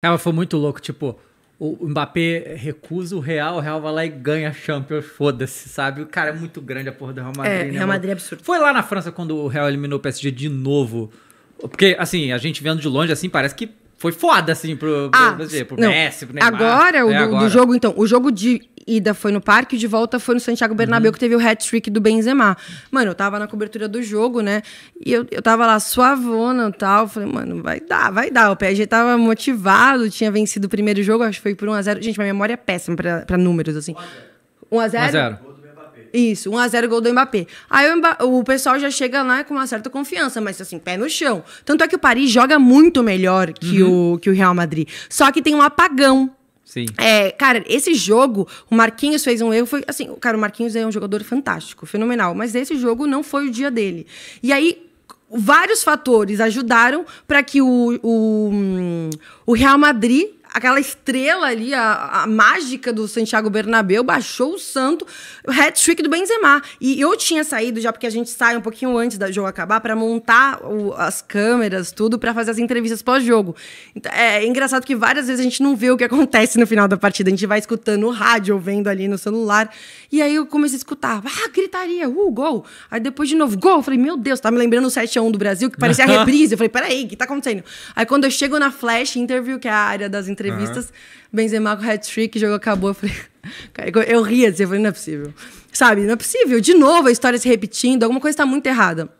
Cara, foi muito louco, tipo, o Mbappé recusa o Real, o Real vai lá e ganha a Champions, foda-se, sabe? O cara é muito grande a porra do Real é, Madrid, é, né? Real Madrid é absurdo. Foi lá na França quando o Real eliminou o PSG de novo. Porque, assim, a gente vendo de longe, assim, parece que foi foda, assim, pro, ah, pro, pro, Messi, pro Neymar. Agora, o é do, agora. do, jogo, então, o jogo de ida foi no parque, de volta foi no Santiago Bernabéu, uhum. que teve o hat-trick do Benzema. Mano, eu tava na cobertura do jogo, né? E eu, eu tava lá suavona e tal. Falei, mano, vai dar, vai dar. O PSG tava motivado, tinha vencido o primeiro jogo, acho que foi por 1x0. Gente, minha memória é péssima pra, pra números, assim. 1x0? 1x0. Isso, 1x0 gol do Mbappé. Aí o, Mba... o pessoal já chega lá com uma certa confiança, mas assim, pé no chão. Tanto é que o Paris joga muito melhor que, uhum. o, que o Real Madrid. Só que tem um apagão Sim. É, cara, esse jogo, o Marquinhos fez um erro, foi assim, cara, o Marquinhos é um jogador fantástico, fenomenal, mas esse jogo não foi o dia dele. E aí vários fatores ajudaram para que o, o, hum, o Real Madrid aquela estrela ali, a, a, mágica do Santiago Bernabéu, baixou o santo, o hat-trick do Benzema. E eu tinha saído já, porque a gente sai um pouquinho antes do jogo acabar, para montar o, as câmeras, tudo, para fazer as entrevistas pós-jogo. Então, é, é, engraçado que várias vezes a gente não vê o que acontece no final da partida, a gente vai escutando o rádio, ou vendo ali no celular. E aí eu comecei a escutar, ah, gritaria, uh, gol. Aí depois de novo, gol. Eu falei, meu Deus, tá me lembrando o 7x1 do Brasil, que parecia a reprise. Eu falei, peraí, o que tá acontecendo? Aí quando eu chego na Flash Interview, que é a área das entrevistas, entrevistas, uhum. Benzema com hat-trick, jogo acabou. Eu falei, eu ria, assim, eu falei, não é possível. Sabe, não é possível. De novo a história se repetindo, alguma coisa está muito errada.